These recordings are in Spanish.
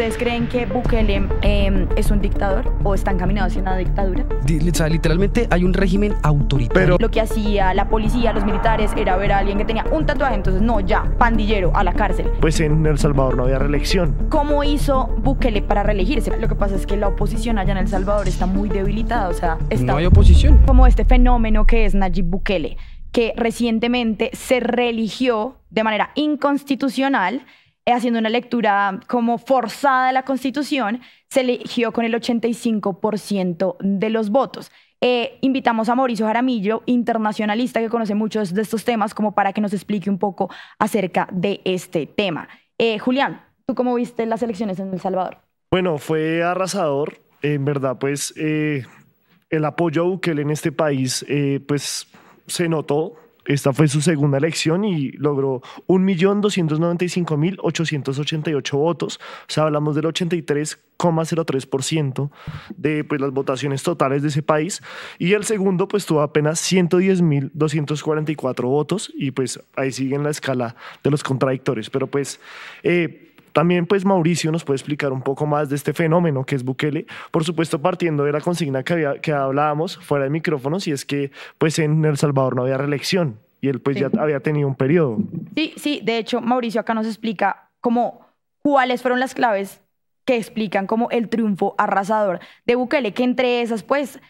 ¿Ustedes creen que Bukele em, es un dictador o está encaminado hacia una dictadura? O sea, literalmente hay un régimen autoritario. Lo que hacía la policía, los militares, era ver a alguien que tenía un tatuaje, entonces no, ya, pandillero, a la cárcel. Pues en El Salvador no había reelección. ¿Cómo hizo Bukele para reelegirse? Lo que pasa es que la oposición allá en El Salvador está muy debilitada, o sea, está... No hay oposición. Como este fenómeno que es Nayib Bukele, que recientemente se reeligió de manera inconstitucional eh, haciendo una lectura como forzada de la Constitución, se eligió con el 85% de los votos. Eh, invitamos a Mauricio Jaramillo, internacionalista que conoce muchos de estos temas, como para que nos explique un poco acerca de este tema. Eh, Julián, ¿tú cómo viste las elecciones en El Salvador? Bueno, fue arrasador. En verdad, pues el apoyo a Bukele en este país, pues se notó, esta fue su segunda elección y logró 1.295.888 votos. O sea, hablamos del 83,03% de pues, las votaciones totales de ese país. Y el segundo, pues tuvo apenas 110.244 votos. Y pues ahí sigue la escala de los contradictores. Pero pues eh, también pues Mauricio nos puede explicar un poco más de este fenómeno que es Bukele, por supuesto partiendo de la consigna que, hablábamos fuera de micrófonos y es que pues en El Salvador no había reelección y él pues ya había tenido un periodo. Sí, sí, de hecho Mauricio acá nos explica cómo cuáles fueron las claves que explican como el triunfo arrasador de Bukele, que entre esas pues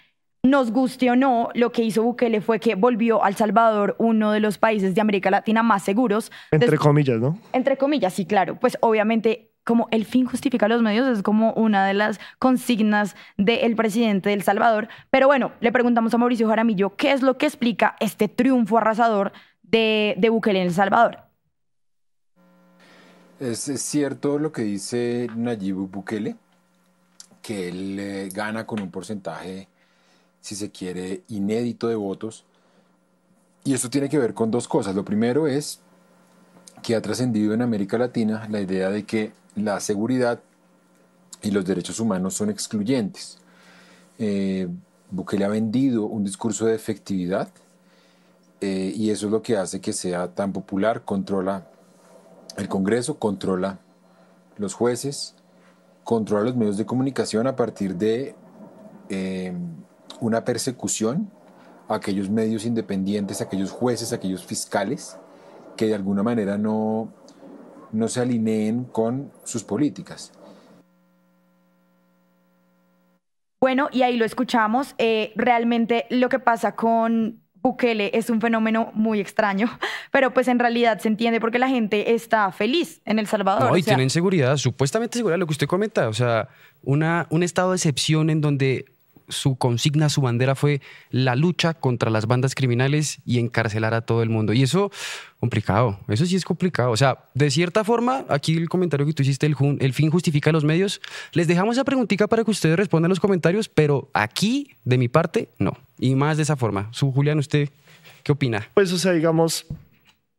nos guste o no, lo que hizo Bukele fue que volvió al Salvador uno de los países de América Latina más seguros. Entre comillas, ¿no? Entre comillas, sí, claro. Pues obviamente como el fin justifica los medios es como una de las consignas del presidente del Salvador. Pero bueno, le preguntamos a Mauricio Jaramillo qué es lo que explica este triunfo arrasador de, de Bukele en El Salvador. Es cierto lo que dice Nayib Bukele, que él eh, gana con un porcentaje si se quiere, inédito de votos. Y eso tiene que ver con dos cosas. Lo primero es que ha trascendido en América Latina la idea de que la seguridad y los derechos humanos son excluyentes. Eh, Bukele ha vendido un discurso de efectividad eh, y eso es lo que hace que sea tan popular. Controla el Congreso, controla los jueces, controla los medios de comunicación a partir de eh, una persecución a aquellos medios independientes, a aquellos jueces, a aquellos fiscales que de alguna manera no, no se alineen con sus políticas. Bueno, y ahí lo escuchamos. Eh, realmente lo que pasa con Bukele es un fenómeno muy extraño, pero pues en realidad se entiende porque la gente está feliz en El Salvador. No, y tienen seguridad, supuestamente seguridad, lo que usted comenta, o sea, una, un estado de excepción en donde su consigna, su bandera fue la lucha contra las bandas criminales y encarcelar a todo el mundo. Y eso, complicado, eso sí es complicado. O sea, de cierta forma, aquí el comentario que tú hiciste, el, fin justifica los medios, les dejamos esa preguntita para que ustedes respondan los comentarios, pero aquí, de mi parte, no. Y más de esa forma. Su Julián, ¿usted qué opina? Pues, o sea, digamos,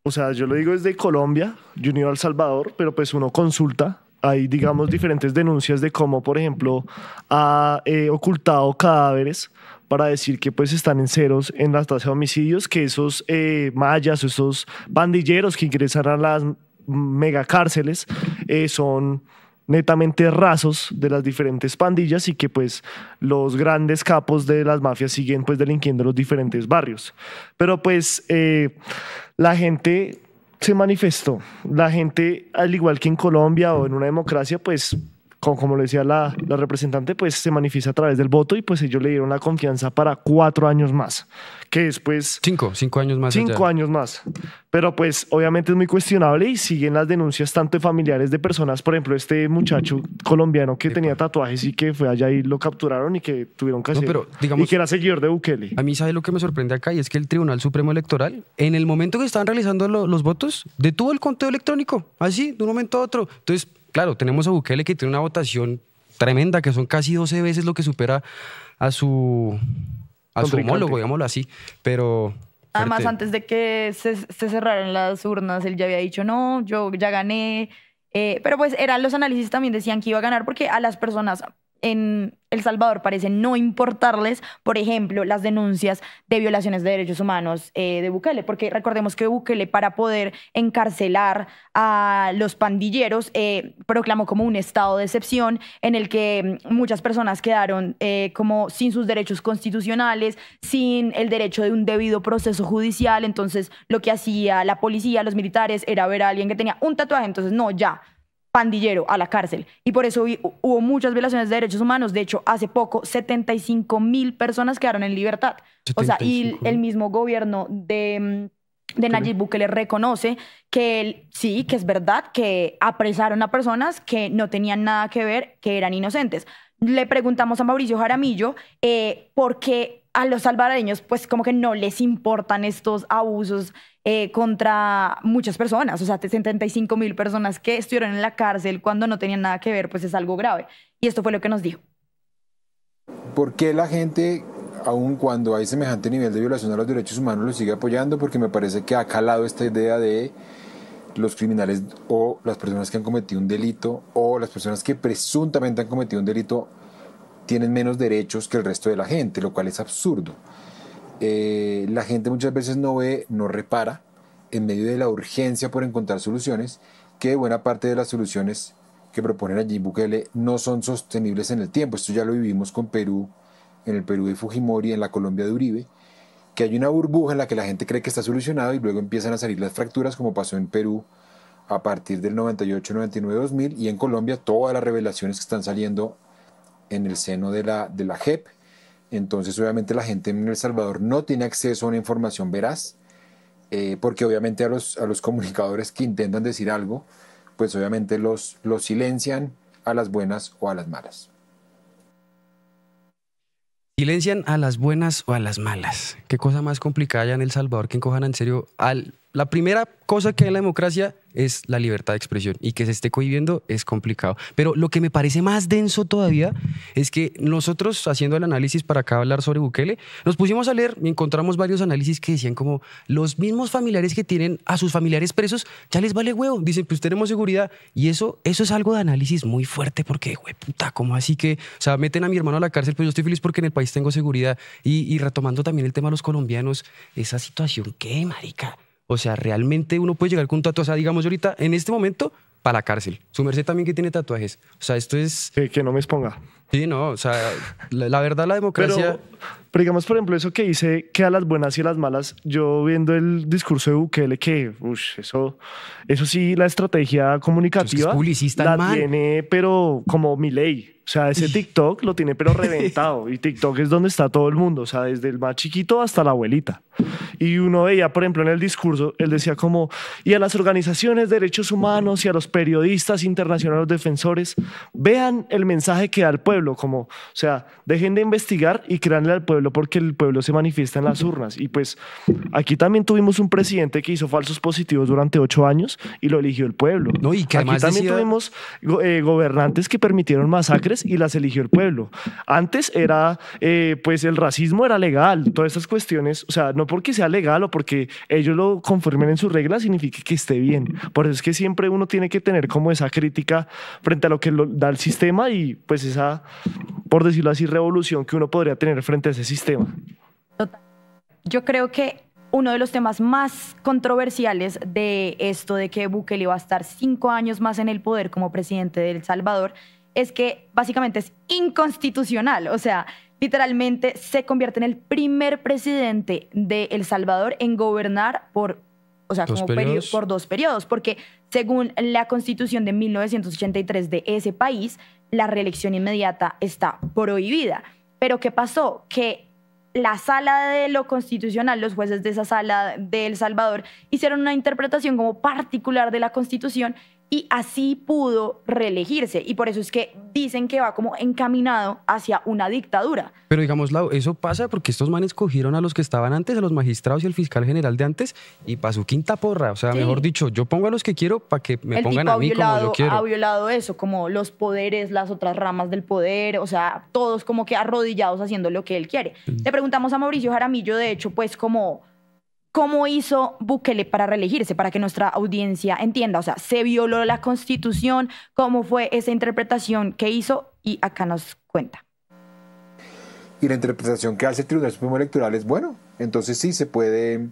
o sea, yo lo digo desde Colombia, Junior El Salvador, pero pues uno consulta hay, digamos, diferentes denuncias de cómo, por ejemplo, ha eh, ocultado cadáveres para decir que pues están en ceros en las tasas de homicidios, que esos eh, mayas, esos bandilleros que ingresan a las megacárceles eh, son netamente rasos de las diferentes pandillas y que pues los grandes capos de las mafias siguen pues delinquiendo los diferentes barrios. Pero pues la gente se manifestó. La gente, al igual que en Colombia o en una democracia, pues como, como lo decía la, representante, pues se manifiesta a través del voto y pues ellos le dieron la confianza para cuatro años más, que después... Cinco, cinco años más. Cinco años más. Pero pues obviamente es muy cuestionable y siguen las denuncias tanto de familiares de personas, por ejemplo, este muchacho colombiano que tenía tatuajes y que fue allá y lo capturaron y que tuvieron que... hacer pero, digamos, y que era seguidor de Bukele. A mí sabe lo que me sorprende acá y es que el Tribunal Supremo Electoral, en el momento que estaban realizando los votos, detuvo el conteo electrónico, así, de un momento a otro. Entonces claro, tenemos a Bukele que tiene una votación tremenda, que son casi 12 veces lo que supera a su, a su homólogo, digámoslo así, pero... Además, antes de que se, cerraran las urnas, él ya había dicho, no, yo ya gané. Eh, pero pues eran los análisis también decían que iba a ganar porque a las personas en El Salvador parece no importarles, por ejemplo, las denuncias de violaciones de derechos humanos eh, de Bukele, porque recordemos que Bukele para poder encarcelar a los pandilleros eh, proclamó como un estado de excepción en el que mm, muchas personas quedaron eh, como sin sus derechos constitucionales, sin el derecho de un debido proceso judicial, entonces lo que hacía la policía, los militares, era ver a alguien que tenía un tatuaje, entonces no, ya pandillero a la cárcel. Y por eso hubo muchas violaciones de derechos humanos. De hecho, hace poco 75 mil personas quedaron en libertad. O sea, y el mismo gobierno de, mm, de Nayib Bukele reconoce que sí, que es verdad, que apresaron a personas que no tenían nada que ver, que eran inocentes. Le preguntamos a Mauricio Jaramillo eh, por qué a los salvadoreños pues como que no les importan estos abusos eh, contra muchas personas, o sea, 75 mil personas que estuvieron en la cárcel cuando no tenían nada que ver, pues es algo grave. Y esto fue lo que nos dijo. ¿Por qué la gente, aun cuando hay semejante nivel de violación a los derechos humanos, lo sigue apoyando? Porque me parece que ha calado esta idea de los criminales o las personas que han cometido un delito o las personas que presuntamente han cometido un delito tienen menos derechos que el resto de la gente, lo cual es absurdo. Eh, la gente muchas veces no ve, no repara en medio de la urgencia por encontrar soluciones, que buena parte de las soluciones que proponen allí Bukele no son sostenibles en el tiempo. Esto ya lo vivimos con Perú, en el Perú de Fujimori, en la Colombia de Uribe, que hay una burbuja en la que la gente cree que está solucionado y luego empiezan a salir las fracturas, como pasó en Perú a partir del 98, 99, 2000 y en Colombia todas las revelaciones que están saliendo en el seno de la, de la JEP. Entonces, obviamente, la gente en El Salvador no tiene acceso a una información veraz, eh, porque obviamente a los, a los comunicadores que intentan decir algo, pues obviamente los, los silencian a las buenas o a las malas. Silencian a las buenas o a las malas. Qué cosa más complicada ya en El Salvador que encojan en serio al la primera cosa que hay en la democracia es la libertad de expresión y que se esté cohibiendo es complicado. Pero lo que me parece más denso todavía es que nosotros, haciendo el análisis para acá hablar sobre Bukele, nos pusimos a leer y encontramos varios análisis que decían como los mismos familiares que tienen a sus familiares presos, ya les vale huevo, dicen pues tenemos seguridad y eso, eso es algo de análisis muy fuerte porque, güey, puta, ¿cómo así que, o sea, meten a mi hermano a la cárcel, pues yo estoy feliz porque en el país tengo seguridad y, y retomando también el tema de los colombianos, esa situación, ¿qué, marica? O sea, realmente uno puede llegar con un tatuaje, sea, digamos, ahorita, en este momento, para la cárcel. Su merced también que tiene tatuajes. O sea, esto es... que no me exponga. Sí, no, o sea, la, verdad la democracia... Pero, digamos, por ejemplo, eso que dice que a las buenas y a las malas, yo viendo el discurso de Bukele, que, uff, eso, eso sí, la estrategia comunicativa... publicista la tiene, pero como mi ley. O sea, ese TikTok lo tiene pero reventado. Y TikTok es donde está todo el mundo. O sea, desde el más chiquito hasta la abuelita y uno veía, por ejemplo, en el discurso, él decía como, y a las organizaciones de derechos humanos y a los periodistas internacionales defensores, vean el mensaje que da el pueblo, como, o sea, dejen de investigar y créanle al pueblo porque el pueblo se manifiesta en las urnas. Y pues aquí también tuvimos un presidente que hizo falsos positivos durante ocho años y lo eligió el pueblo. No, y que aquí también tuvimos eh, gobernantes que permitieron masacres y las eligió el pueblo. Antes era, eh, pues el racismo era legal, todas esas cuestiones, o sea, no porque sea legal o porque ellos lo conformen en sus reglas significa que esté bien. Por eso es que siempre uno tiene que tener como esa crítica frente a lo que lo da el sistema y pues esa, por decirlo así, revolución que uno podría tener frente a ese sistema. Yo creo que uno de los temas más controversiales de esto de que Bukele va a estar cinco años más en el poder como presidente de El Salvador es que básicamente es inconstitucional. O sea, literalmente se convierte en el primer presidente de El Salvador en gobernar por, o por dos periodos, porque según la constitución de 1983 de ese país, la reelección inmediata está prohibida. Pero ¿qué pasó? Que la sala de lo constitucional, los jueces de esa sala de El Salvador, hicieron una interpretación como particular de la constitución y así pudo reelegirse. Y por eso es que dicen que va como encaminado hacia una dictadura. Pero digamos, eso pasa porque estos manes cogieron a los que estaban antes, a los magistrados y al fiscal general de antes, y para su quinta porra. O sea, mejor dicho, yo pongo a los que quiero para que me pongan a mí como yo quiero. ha violado eso, como los poderes, las otras ramas del poder, o sea, todos como que arrodillados haciendo lo que él quiere. Le preguntamos a Mauricio Jaramillo, de hecho, pues como ¿Cómo hizo Bukele para reelegirse? Para que nuestra audiencia entienda. O sea, ¿se violó la constitución? ¿Cómo fue esa interpretación que hizo? Y acá nos cuenta. Y la interpretación que hace el Tribunal Supremo Electoral es, bueno, entonces sí se puede,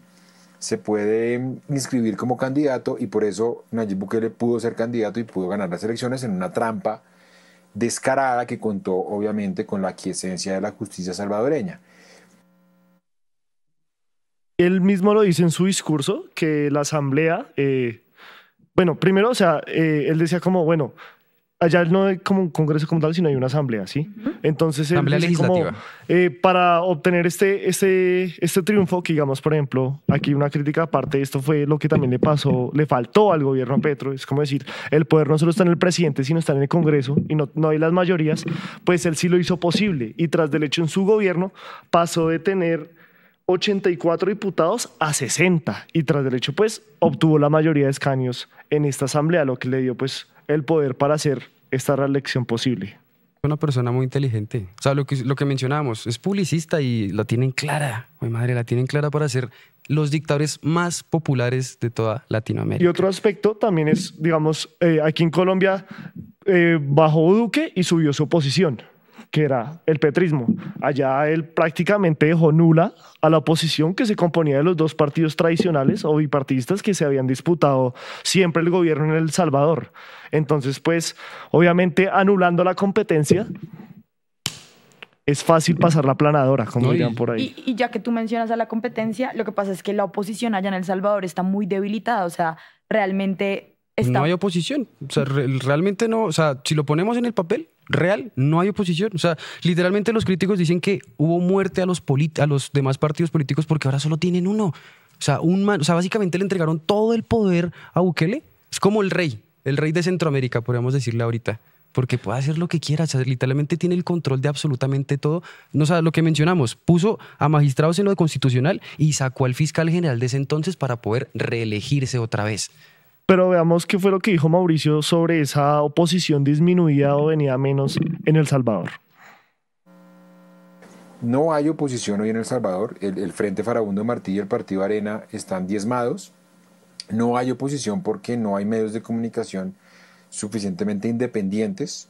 se puede inscribir como candidato y por eso Nayib Bukele pudo ser candidato y pudo ganar las elecciones en una trampa descarada que contó obviamente con la quiesencia de la justicia salvadoreña. Él mismo lo dice en su discurso, que la asamblea, eh, bueno, primero, o sea, eh, él decía como, bueno, allá no hay como un congreso como tal, sino hay una asamblea, ¿sí? Entonces, asamblea eh, para obtener este, este, este triunfo, que digamos, por ejemplo, aquí una crítica aparte, esto fue lo que también le pasó, le faltó al gobierno a Petro, es como decir, el poder no solo está en el presidente, sino está en el Congreso y no, no hay las mayorías, pues él sí lo hizo posible y tras del hecho en su gobierno pasó de tener 84 diputados a 60 y tras derecho pues obtuvo la mayoría de escaños en esta asamblea, lo que le dio pues el poder para hacer esta reelección posible. Una persona muy inteligente. O sea, lo que, lo que mencionábamos, es publicista y la tienen clara. Mi madre, la tienen clara para ser los dictadores más populares de toda Latinoamérica. Y otro aspecto también es, digamos, eh, aquí en Colombia eh, bajó Duque y subió su oposición que era el petrismo. Allá él prácticamente dejó nula a la oposición que se componía de los dos partidos tradicionales o bipartidistas que se habían disputado siempre el gobierno en El Salvador. Entonces, pues, obviamente anulando la competencia, es fácil pasar la planadora, como digan por ahí. Y, ya que tú mencionas a la competencia, lo que pasa es que la oposición allá en El Salvador está muy debilitada, o sea, realmente está... No hay oposición, o sea, realmente no, o sea, si lo ponemos en el papel, real, no hay oposición. O sea, literalmente los críticos dicen que hubo muerte a los, a los demás partidos políticos porque ahora solo tienen uno. O sea, un sea, básicamente le entregaron todo el poder a Bukele. Es como el rey, el rey de Centroamérica, podríamos decirle ahorita porque puede hacer lo que quiera, o sea, literalmente tiene el control de absolutamente todo. No o lo que mencionamos, puso a magistrados en lo de constitucional y sacó al fiscal general de ese entonces para poder reelegirse otra vez. Pero veamos qué fue lo que dijo Mauricio sobre esa oposición disminuida o venía menos en El Salvador. No hay oposición hoy en El Salvador. El, Frente Farabundo Martí y el Partido Arena están diezmados. No hay oposición porque no hay medios de comunicación suficientemente independientes.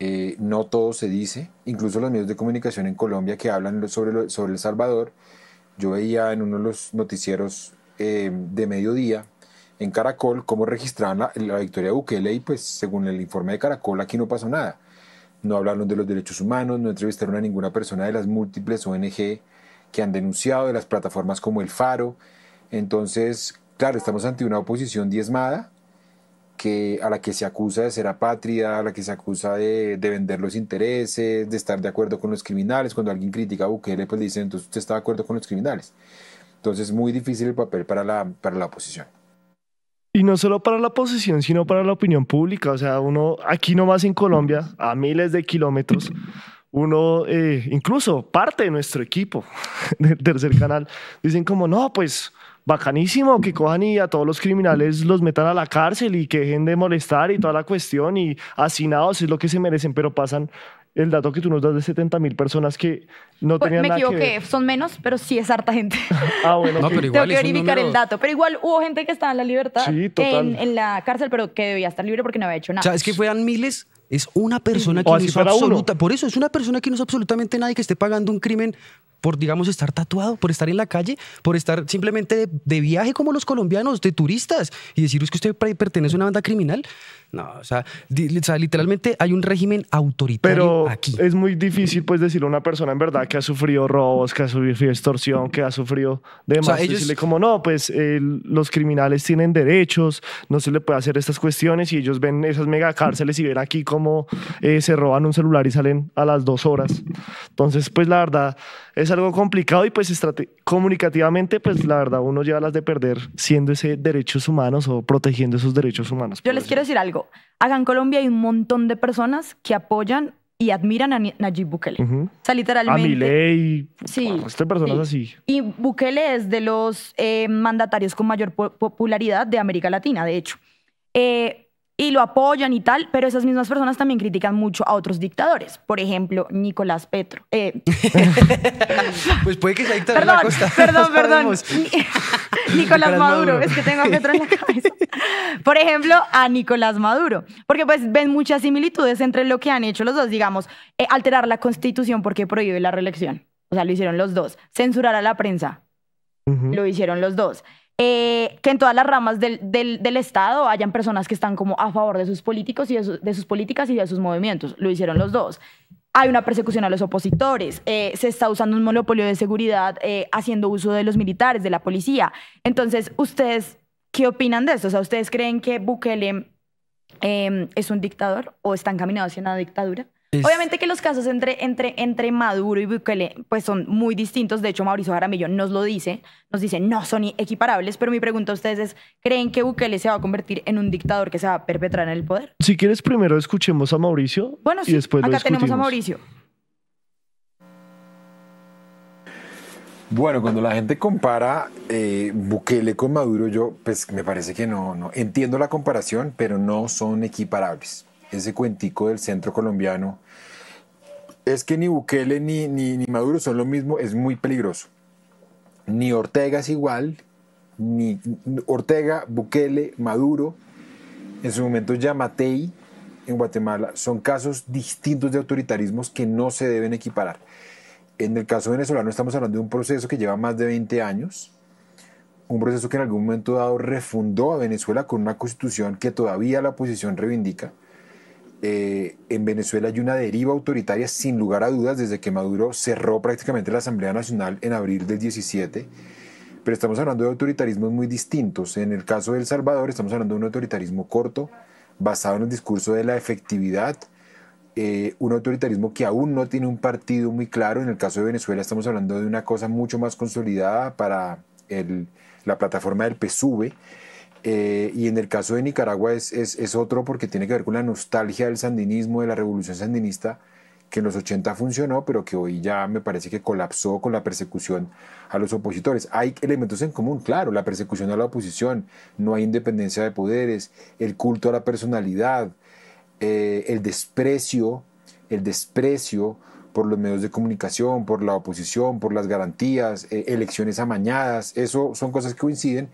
Eh, no todo se dice. Incluso los medios de comunicación en Colombia que hablan sobre, sobre El Salvador. Yo veía en uno de los noticieros eh, de mediodía en Caracol cómo registraron la, victoria de Bukele y pues según el informe de Caracol aquí no pasó nada. No hablaron de los derechos humanos, no entrevistaron a ninguna persona de las múltiples ONG que han denunciado, de las plataformas como El Faro. Entonces, claro, estamos ante una oposición diezmada que, a la que se acusa de ser apátrida, a la que se acusa de, vender los intereses, de estar de acuerdo con los criminales. Cuando alguien critica a Bukele, pues le dicen, entonces usted está de acuerdo con los criminales. Entonces, muy difícil el papel para la, para la oposición. Y no solo para la posición, sino para la opinión pública. O sea, uno aquí nomás en Colombia, a miles de kilómetros, uno, eh, incluso parte de nuestro equipo del tercer canal, dicen como, no, pues bacanísimo que cojan y a todos los criminales los metan a la cárcel y que dejen de molestar y toda la cuestión y hacinados es lo que se merecen, pero pasan el dato que tú nos das de 70 mil personas que no pues, tenían me equivoqué, que son menos, pero sí es harta gente. ah, bueno. pero Tengo que verificar el dato. Pero igual hubo gente que estaba en la libertad, en, la cárcel, pero que debía estar libre porque no había hecho nada. O es que fueran miles... Es una persona que no hizo absoluta, por eso es una persona que no es absolutamente nadie que esté pagando un crimen por, digamos, estar tatuado, por estar en la calle, por estar simplemente de, viaje como los colombianos, de turistas, y deciros que usted pertenece a una banda criminal. No, o sea, literalmente hay un régimen autoritario Pero Es muy difícil, pues, decirle a una persona en verdad que ha sufrido robos, que ha sufrido extorsión, que ha sufrido demás. Decirle como, no, pues, eh, los criminales tienen derechos, no se le puede hacer estas cuestiones, y ellos ven esas mega cárceles y ven aquí cómo eh, se roban un celular y salen a las dos horas. Entonces, pues, la verdad es algo complicado y pues comunicativamente, pues la verdad, uno lleva las de perder siendo ese derechos humanos o protegiendo esos derechos humanos. Yo les quiero decir algo. hagan Colombia hay un montón de personas que apoyan y admiran a Nayib Bukele. O sea, literalmente. A este personas así. Y Bukele es de los eh, mandatarios con mayor popularidad de América Latina, de hecho. Eh, y lo apoyan y tal, pero esas mismas personas también critican mucho a otros dictadores. Por ejemplo, Nicolás Petro. Eh, pues puede que sea dictador perdón, la costa. Perdón, perdón. Nicolás, Maduro. es que tengo a Petro en la cabeza. Por ejemplo, a Nicolás Maduro, porque pues ven muchas similitudes entre lo que han hecho los dos, digamos, eh, alterar la constitución porque prohíbe la reelección. O sea, lo hicieron los dos. Censurar a la prensa. Lo hicieron los dos. Eh, que en todas las ramas del, Estado hayan personas que están como a favor de sus políticos y de, sus políticas y de sus movimientos. Lo hicieron los dos. Hay una persecución a los opositores, eh, se está usando un monopolio de seguridad eh, haciendo uso de los militares, de la policía. Entonces, ¿ustedes qué opinan de esto? O sea, ¿ustedes creen que Bukele em, es un dictador o está encaminado hacia una dictadura? Obviamente que los casos entre, entre, entre Maduro y Bukele pues son muy distintos. De hecho, Mauricio Jaramillo nos lo dice. Nos dice, no son equiparables. Pero mi pregunta a ustedes es, ¿creen que Bukele se va a convertir en un dictador que se va a perpetrar en el poder? Si quieres, primero escuchemos a Mauricio. Bueno, sí, después acá tenemos a Mauricio. Bueno, cuando la gente compara eh, Bukele con Maduro, yo pues me parece que no, no entiendo la comparación, pero no son equiparables ese cuentico del centro colombiano, es que ni Bukele ni, ni, Maduro son lo mismo, es muy peligroso. Ni Ortega es igual, ni Ortega, Bukele, Maduro, en su momento Yamatei en Guatemala, son casos distintos de autoritarismos que no se deben equiparar. En el caso venezolano estamos hablando de un proceso que lleva más de 20 años, un proceso que en algún momento dado refundó a Venezuela con una constitución que todavía la oposición reivindica, eh, en Venezuela hay una deriva autoritaria sin lugar a dudas desde que Maduro cerró prácticamente la Asamblea Nacional en abril del 17. Pero estamos hablando de autoritarismos muy distintos. En el caso de El Salvador estamos hablando de un autoritarismo corto, basado en el discurso de la efectividad, eh, un autoritarismo que aún no tiene un partido muy claro. En el caso de Venezuela estamos hablando de una cosa mucho más consolidada para la plataforma del PSUV eh, y en el caso de Nicaragua es, es, otro porque tiene que ver con la nostalgia del sandinismo, de la revolución sandinista, que en los 80 funcionó, pero que hoy ya me parece que colapsó con la persecución a los opositores. Hay elementos en común, claro, la persecución a la oposición, no hay independencia de poderes, el culto a la personalidad, eh, el desprecio, el desprecio por los medios de comunicación, por la oposición, por las garantías, eh, elecciones amañadas, eso son cosas que coinciden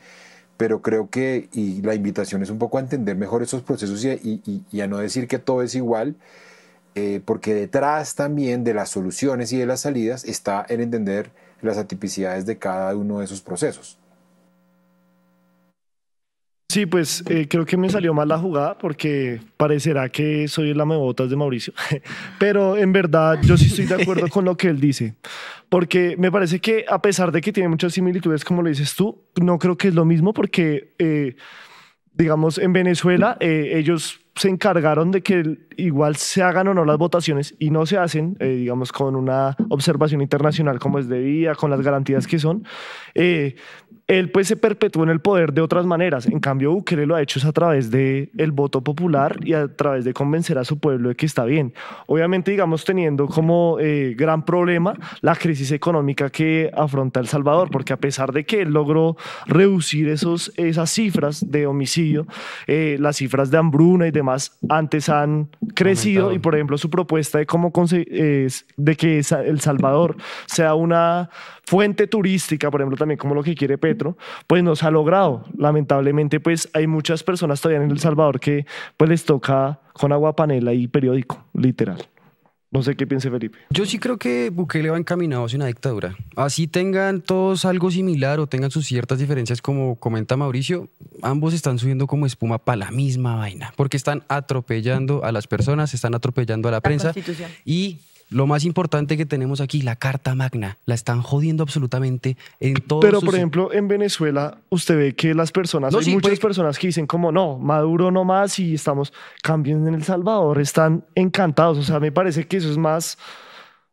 pero creo que la invitación es un poco a entender mejor esos procesos y, a no decir que todo es igual, eh, porque detrás también de las soluciones y de las salidas está el entender las atipicidades de cada uno de esos procesos. Sí, pues eh, creo que me salió mal la jugada porque parecerá que soy el amebotas de Mauricio. Pero en verdad yo sí estoy de acuerdo con lo que él dice. Porque me parece que a pesar de que tiene muchas similitudes, como lo dices tú, no creo que es lo mismo porque, eh, digamos, en Venezuela eh, ellos se encargaron de que el, igual se hagan o no las votaciones y no se hacen, eh, digamos, con una observación internacional como es debida, con las garantías que son, eh, él pues se perpetuó en el poder de otras maneras. En cambio, Bukele lo ha hecho es a través del el voto popular y a través de convencer a su pueblo de que está bien. Obviamente, digamos, teniendo como eh, gran problema la crisis económica que afronta El Salvador, porque a pesar de que él logró reducir esos, esas cifras de homicidio, las cifras de hambruna y demás antes han crecido y por ejemplo su propuesta de cómo de que El Salvador sea una fuente turística, por ejemplo también como lo que quiere Petro, pues nos ha logrado. Lamentablemente pues hay muchas personas todavía en El Salvador que pues les toca con agua panela y periódico, literal. No sé qué piense Felipe. Yo sí creo que Bukele va encaminado hacia una dictadura. Así tengan todos algo similar o tengan sus ciertas diferencias, como comenta Mauricio, ambos están subiendo como espuma para la misma vaina, porque están atropellando a las personas, están atropellando a la, la prensa y lo más importante que tenemos aquí, la Carta Magna, la están jodiendo absolutamente en todo. Pero, por ejemplo, en Venezuela, usted ve que las personas, hay muchas personas que dicen como, no, Maduro no más y estamos, cambiando en El Salvador, están encantados. O sea, me parece que eso es más...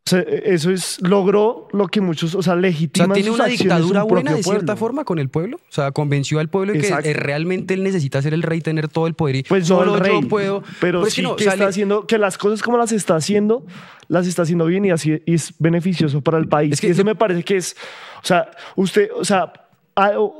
O sea, eso es logró lo que muchos, o sea, legitima. O sea, tiene una dictadura buena de cierta forma con el pueblo. O sea, convenció al pueblo de que eh, realmente él necesita ser el rey, tener todo el poder. Y pues no, yo puedo. Pero pues sí que está haciendo que las cosas como las está haciendo, las está haciendo bien y así es beneficioso para el país. Es que eso me parece que es, o sea, usted, o sea,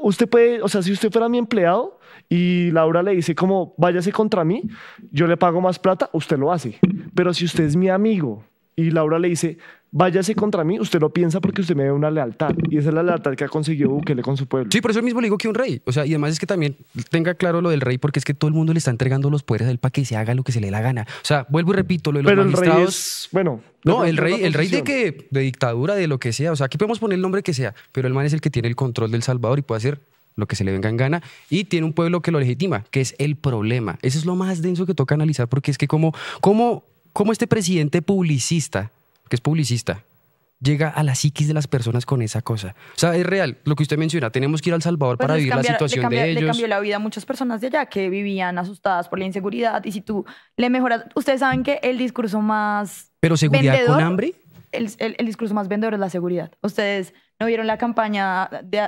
usted puede, o sea, si usted fuera mi empleado y Laura le dice como váyase contra mí, yo le pago más plata, usted lo hace. Pero si usted es mi amigo y Laura le dice, váyase contra mí, usted lo piensa porque usted me da una lealtad. Y esa es la lealtad que ha conseguido Bukele con su pueblo. Sí, por eso mismo le digo que un rey. O sea, y además es que también tenga claro lo del rey, porque es que todo el mundo le está entregando los poderes del para que se haga lo que se le dé la gana. O sea, vuelvo y repito, lo de los Pero el rey es, bueno... No, el rey, el rey de que, de dictadura, de lo que sea. O sea, aquí podemos poner el nombre que sea, pero el man es el que tiene el control del Salvador y puede hacer lo que se le venga en gana, y tiene un pueblo que lo legitima, que es el problema. Eso es lo más denso que toca analizar, porque es que como, como ¿Cómo este presidente publicista, que es publicista, llega a la psiquis de las personas con esa cosa. O sea, es real lo que usted menciona. Tenemos que ir al Salvador pues para vivir la situación de ellos. Le cambió la vida a muchas personas de allá que vivían asustadas por la inseguridad. Y si tú le mejoras, ustedes saben que el discurso más. ¿Pero seguridad con hambre? el, discurso más vendedor es la seguridad. Ustedes no vieron la campaña de,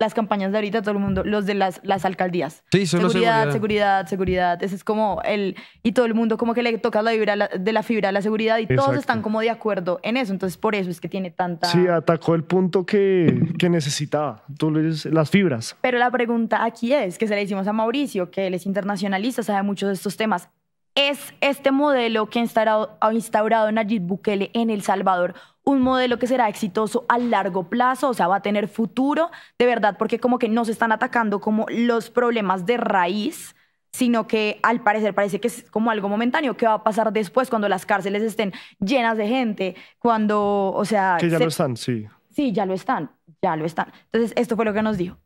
las campañas de ahorita todo el mundo, los de las, alcaldías. Sí, seguridad, seguridad, seguridad, Ese es como el y todo el mundo como que le toca la vibra de la fibra la seguridad y todos están como de acuerdo en eso, entonces por eso es que tiene tanta Sí, atacó el punto que, que necesitaba, tú le dices, las fibras. Pero la pregunta aquí es que se le hicimos a Mauricio, que él es internacionalista, sabe muchos de estos temas es este modelo que ha instaurado, Nayib Bukele en El Salvador un modelo que será exitoso a largo plazo, o sea, va a tener futuro, de verdad, porque como que no se están atacando como los problemas de raíz, sino que al parecer parece que es como algo momentáneo. que va a pasar después cuando las cárceles estén llenas de gente? Cuando, o sea... Que ya lo están, sí. Sí, ya lo están, ya lo están. Entonces, esto fue lo que nos dijo.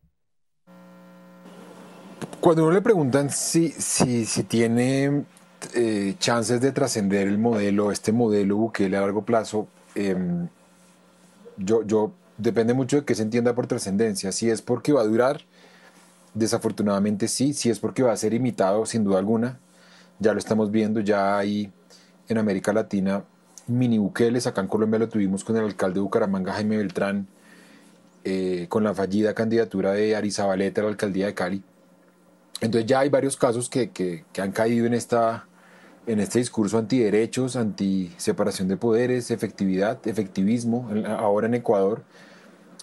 Cuando uno le preguntan si, si tiene eh, chances de trascender el modelo, este modelo Bukele a largo plazo, em, yo, yo, depende mucho de qué se entienda por trascendencia. Si es porque va a durar, desafortunadamente sí. Si es porque va a ser imitado, sin duda alguna. Ya lo estamos viendo, ya hay en América Latina mini Bukeles. Acá en Colombia lo tuvimos con el alcalde de Bucaramanga, Jaime Beltrán, eh, con la fallida candidatura de Arizabaleta a la alcaldía de Cali. Entonces ya hay varios casos que, que, que han caído en esta en este discurso antiderechos, anti separación de poderes, efectividad, efectivismo, ahora en Ecuador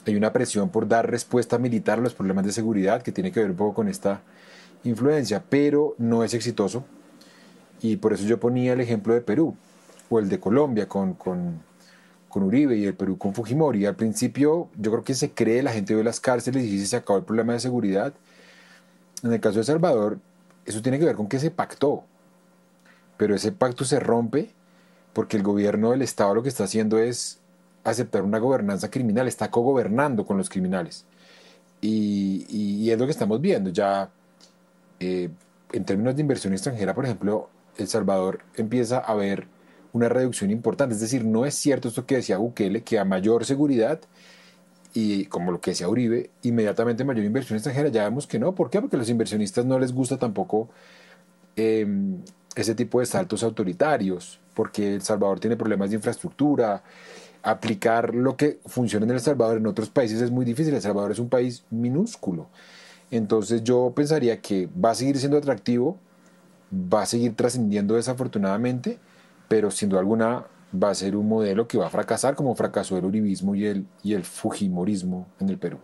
hay una presión por dar respuesta militar a los problemas de seguridad que tiene que ver un poco con esta influencia, pero no es exitoso y por eso yo ponía el ejemplo de Perú o el de Colombia con, con, con Uribe y el Perú con Fujimori. Al principio yo creo que se cree, la gente ve las cárceles y dice se acabó el problema de seguridad. En el caso de Salvador, eso tiene que ver con que se pactó, pero ese pacto se rompe porque el gobierno del Estado lo que está haciendo es aceptar una gobernanza criminal, está cogobernando con los criminales. Y, es lo que estamos viendo. Ya eh, en términos de inversión extranjera, por ejemplo, El Salvador empieza a ver una reducción importante. Es decir, no es cierto esto que decía Bukele, que a mayor seguridad y como lo que decía Uribe, inmediatamente mayor inversión extranjera. Ya vemos que no. ¿Por qué? Porque a los inversionistas no les gusta tampoco em, ese tipo de saltos autoritarios, porque El Salvador tiene problemas de infraestructura, aplicar lo que funciona en El Salvador en otros países es muy difícil, El Salvador es un país minúsculo. Entonces yo pensaría que va a seguir siendo atractivo, va a seguir trascendiendo desafortunadamente, pero siendo alguna va a ser un modelo que va a fracasar como fracasó el uribismo y el, y el fujimorismo en el Perú.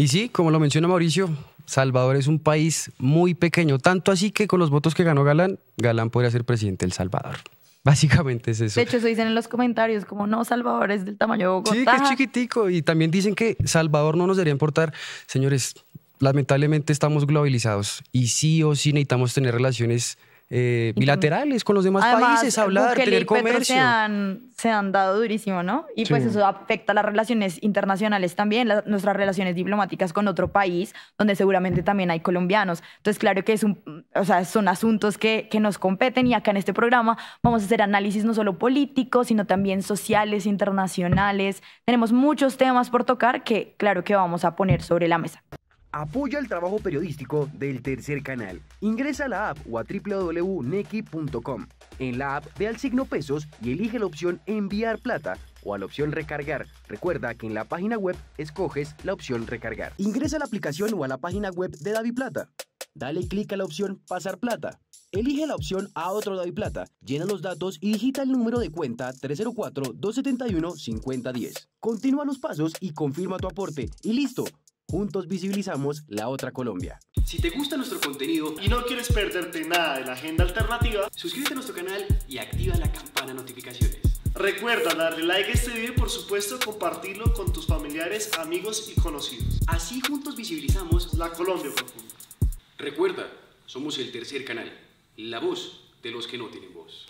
Y sí, como lo menciona Mauricio, Salvador es un país muy pequeño, tanto así que con los votos que ganó Galán, Galán podría ser presidente del Salvador. Básicamente es eso. De hecho, eso dicen en los comentarios, como no, Salvador es del tamaño de Sí, que es chiquitico. Y también dicen que Salvador no nos debería importar. Señores, lamentablemente estamos globalizados y sí o sí necesitamos tener relaciones eh, bilaterales con los demás países, hablar, tener comercio. se, han, se han, dado durísimo, ¿no? Y pues eso afecta las relaciones internacionales también, nuestras relaciones diplomáticas con otro país, donde seguramente también hay colombianos. Entonces, claro que es un, o sea, son asuntos que, que nos competen y acá en este programa vamos a hacer análisis no solo políticos, sino también sociales, internacionales. Tenemos muchos temas por tocar que, claro que vamos a poner sobre la mesa. Apoya el trabajo periodístico del tercer canal. Ingresa a la app o a www.nequi.com. En la app ve al signo pesos y elige la opción enviar plata o a la opción recargar. Recuerda que en la página web escoges la opción recargar. Ingresa a la aplicación o a la página web de Davi Plata. Dale clic a la opción pasar plata. Elige la opción a otro Davi Plata. llena los datos y digita el número de cuenta 304-271-5010. Continúa los pasos y confirma tu aporte. Y listo, Juntos visibilizamos la otra Colombia. Si te gusta nuestro contenido y no quieres perderte nada de la agenda alternativa, suscríbete a nuestro canal y activa la campana de notificaciones. Recuerda darle like a este video y por supuesto compartirlo con tus familiares, amigos y conocidos. Así juntos visibilizamos la Colombia profunda. Recuerda, somos el tercer canal, la voz de los que no tienen voz.